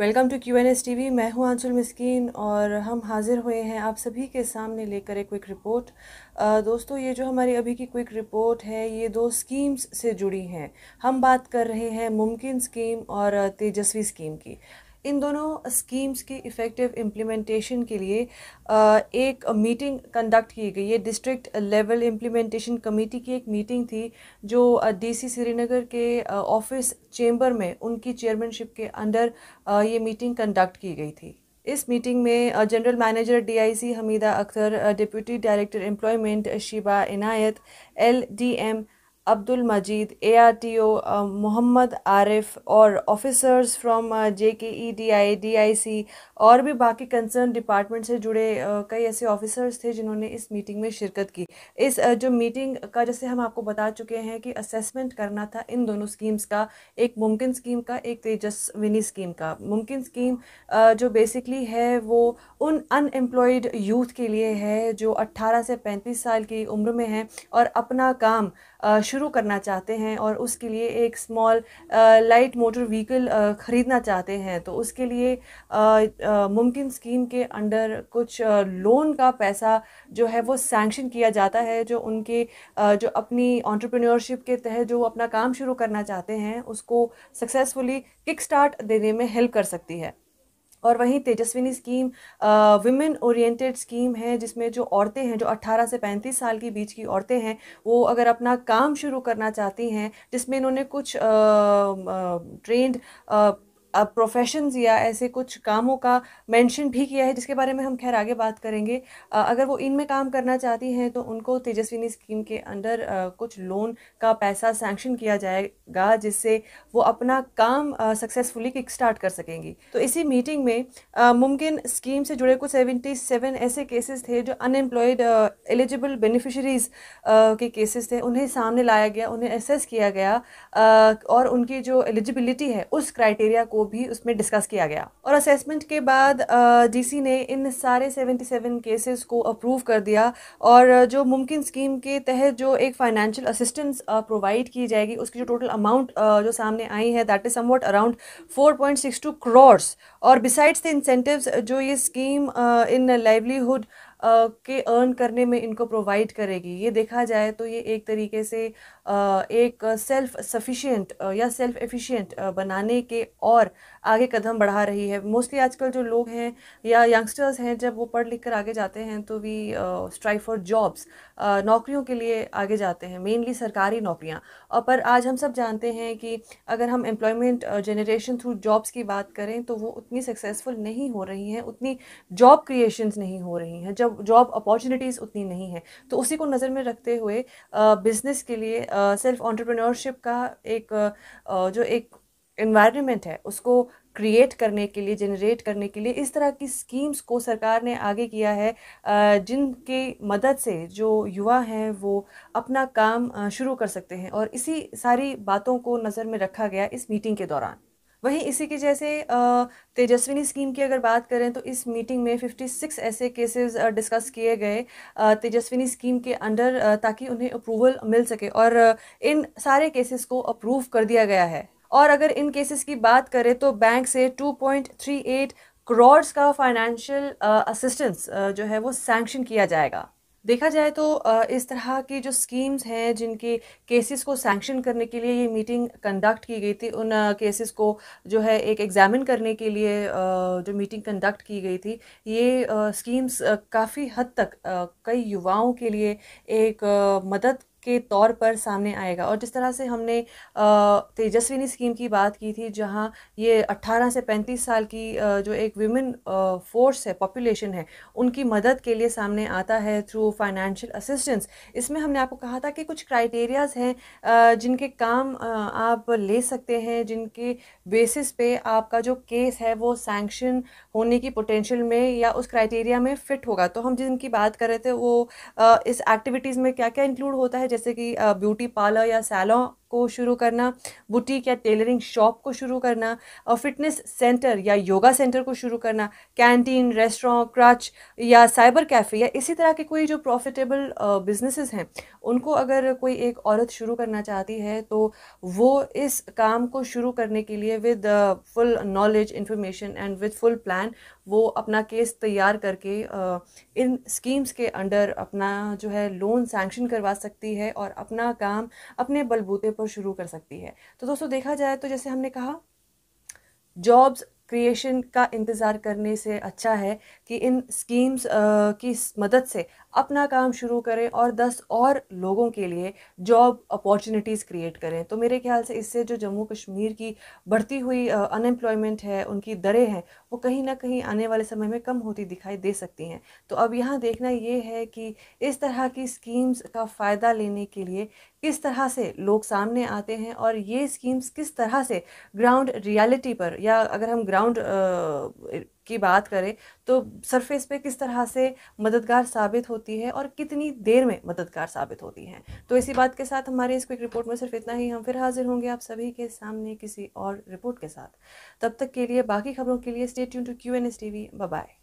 welcome to Q N S T V मैं हूँ आंसुल मस्किन और हम हाज़िर हुए हैं आप सभी के सामने लेकर एक क्विक रिपोर्ट दोस्तों ये जो हमारी अभी की क्विक रिपोर्ट है ये दो स्कीम्स से जुड़ी हैं हम बात कर रहे हैं मुमकिन स्कीम और तेजस्वी स्कीम की इन दोनों स्कीम्स की इफ़ेक्टिव इम्प्लीमेंटेशन के लिए एक मीटिंग कंडक्ट की गई ये डिस्ट्रिक्ट लेवल इम्प्लीमेंटेशन कमेटी की एक मीटिंग थी जो डीसी श्रीनगर के ऑफिस चेम्बर में उनकी चेयरमैनशिप के अंडर ये मीटिंग कंडक्ट की गई थी इस मीटिंग में general manager DIC Hamida Akhtar deputy director employment Shiba Inayat L D M Abdul Majid A R T O Mohammad Arif और ऑफिसर्स फ्रॉम जे के E D I D I सी और भी बाकी कंसर्न डिपार्टमेंट से जुड़े uh, कई ऐसे ऑफिसर्स थे जिन्होंने इस मीटिंग में शिरकत की इस uh, जो मीटिंग का जैसे हम आपको बता चुके हैं कि असेसमेंट करना था इन दोनों स्कीम्स का एक मुमकिन स्कीम का एक तेजस्विनी स्कीम का मुमकिन स्कीम uh, जो बेसिकली है वो उन अनएम्प्लॉयड यूथ के लिए है जो अट्ठारह से पैंतीस साल की उम्र में हैं और अपना काम शुरू करना चाहते हैं और उसके लिए एक स्मॉल लाइट मोटर व्हीकल ख़रीदना चाहते हैं तो उसके लिए मुमकिन स्कीम के अंडर कुछ लोन का पैसा जो है वो सैंक्शन किया जाता है जो उनके जो अपनी ऑन्टरप्रेन्योरशिप के तहत जो अपना काम शुरू करना चाहते हैं उसको सक्सेसफुली किक स्टार्ट देने में हेल्प कर सकती है और वहीं Tejaswini scheme women oriented scheme है जिसमें जो औरतें हैं जो 18 से 35 साल के बीच की औरतें हैं वो अगर अपना काम शुरू करना चाहती हैं जिसमें इन्होंने कुछ ट्रेंड प्रोफेशंस या ऐसे कुछ कामों का मेंशन भी किया है जिसके बारे में हम खैर आगे बात करेंगे अगर वो इनमें काम करना चाहती हैं तो उनको तेजस्विनी स्कीम के अंडर कुछ लोन का पैसा सैंक्शन किया जाएगा जिससे वो अपना काम सक्सेसफुली किक स्टार्ट कर सकेंगी तो इसी मीटिंग में मुमकिन स्कीम से जुड़े कुछ सेवेंटी सेवन ऐसे केसेस थे जो अनएम्प्लॉयड एलिजिबल बेनिफिशरीज के केसेस थे उन्हें सामने लाया गया उन्हें एसेस किया गया और उनकी जो एलिजिबिलिटी है उस क्राइटेरिया को वो भी उसमें डिस्कस किया गया और असेसमेंट के बाद डीसी ने इन सारे 77 केसेस को अप्रूव कर दिया और जो मुमकिन स्कीम के तहत जो एक फाइनेंशियल असिस्टेंस प्रोवाइड की जाएगी उसकी जो टोटल अमाउंट जो सामने आई है that is somewhat around 4.62 crore और बिसाइड्स द इंसेंटिव जो ये स्कीम इन लाइवलीहुड के अर्न करने में इनको प्रोवाइड करेगी ये देखा जाए तो ये एक तरीके से एक सेल्फ सफिशिएंट या सेल्फ एफिशिएंट बनाने के और आगे कदम बढ़ा रही है मोस्टली आजकल जो लोग हैं या यंगस्टर्स हैं जब वो पढ़ लिख कर आगे जाते हैं तो वी स्ट्राइव फॉर जॉब्स नौकरियों के लिए आगे जाते हैं मेनली सरकारी नौकरियाँ पर आज हम सब जानते हैं कि अगर हम एम्प्लॉयमेंट जनरेशन थ्रू जॉब्स की बात करें तो वो उतनी सक्सेसफुल नहीं हो रही हैं उतनी जॉब क्रिएशंस नहीं हो रही हैं जब जॉब अपॉर्चुनिटीज़ उतनी नहीं है तो उसी को नज़र में रखते हुए बिज़नेस के लिए सेल्फ ऑन्टरप्रनोरशिप का एक जो एक इन्वायरमेंट है उसको क्रिएट करने के लिए जनरेट करने के लिए इस तरह की स्कीम्स को सरकार ने आगे किया है जिनके मदद से जो युवा हैं वो अपना काम शुरू कर सकते हैं और इसी सारी बातों को नज़र में रखा गया इस मीटिंग के दौरान वहीं इसी के जैसे तेजस्विनी स्कीम की अगर बात करें तो इस मीटिंग में 56 ऐसे केसेस डिस्कस किए गए तेजस्विनी स्कीम के अंडर ताकि उन्हें अप्रूवल मिल सके और इन सारे केसेस को अप्रूव कर दिया गया है और अगर इन केसेस की बात करें तो बैंक से 2.38 करोड़ का फाइनेंशियल असिस्टेंस जो है वो सैंक्शन किया जाएगा देखा जाए तो इस तरह की जो स्कीम्स हैं जिनके केसेस को सैंक्शन करने के लिए ये मीटिंग कंडक्ट की गई थी उन केसेस को जो है एक एग्ज़ामिन करने के लिए जो मीटिंग कंडक्ट की गई थी ये स्कीम्स काफ़ी हद तक कई युवाओं के लिए एक मदद के तौर पर सामने आएगा और जिस तरह से हमने तेजस्विनी स्कीम की बात की थी जहां ये 18 से 35 साल की जो एक विमेन फोर्स है पॉपुलेशन है उनकी मदद के लिए सामने आता है थ्रू फाइनेंशियल असिस्टेंस इसमें हमने आपको कहा था कि कुछ क्राइटेरियाज़ हैं जिनके काम आप ले सकते हैं जिनके बेसिस पे आपका जो केस है वो सैंक्शन होने की पोटेंशियल में या उस क्राइटेरिया में फ़िट होगा तो हम जिनकी बात कर रहे थे वो इस एक्टिविटीज़ में क्या क्या इंक्लूड होता है जैसे कि ब्यूटी पार्लर या सैलों को शुरू करना बुटीक या टेलरिंग शॉप को शुरू करना और फिटनेस सेंटर या योगा सेंटर को शुरू करना कैंटीन रेस्टोरेंट क्रच या साइबर कैफ़े या इसी तरह के कोई जो प्रॉफिटेबल बिजनेसेस हैं उनको अगर कोई एक औरत शुरू करना चाहती है तो वो इस काम को शुरू करने के लिए with full knowledge information and with full plan वो अपना केस तैयार करके इन स्कीम्स के अंडर अपना जो है लोन सैंक्शन करवा सकती है और अपना काम अपने बलबूते पर पर शुरू कर सकती है तो दोस्तों देखा जाए तो जैसे हमने कहा जॉब्स क्रिएशन का इंतज़ार करने से अच्छा है कि इन स्कीम्स की मदद से अपना काम शुरू करें और 10 और लोगों के लिए जॉब अपॉर्चुनिटीज़ क्रिएट करें तो मेरे ख्याल से इससे जो जम्मू कश्मीर की बढ़ती हुई अनएम्प्लॉयमेंट है उनकी दरें हैं वो कहीं ना कहीं आने वाले समय में कम होती दिखाई दे सकती हैं तो अब यहाँ देखना ये है कि इस तरह की स्कीम्स का फ़ायदा लेने के लिए किस तरह से लोग सामने आते हैं और ये स्कीम्स किस तरह से ग्राउंड रियलिटी पर या अगर हम ग्राउंड की बात करें तो सरफेस पे किस तरह से मददगार साबित होती है और कितनी देर में मददगार साबित होती है तो इसी बात के साथ हमारे इस क्विक रिपोर्ट में सिर्फ इतना ही हम फिर हाजिर होंगे आप सभी के सामने किसी और रिपोर्ट के साथ तब तक के लिए बाकी खबरों के लिए स्टेट यून to Q N S T V bye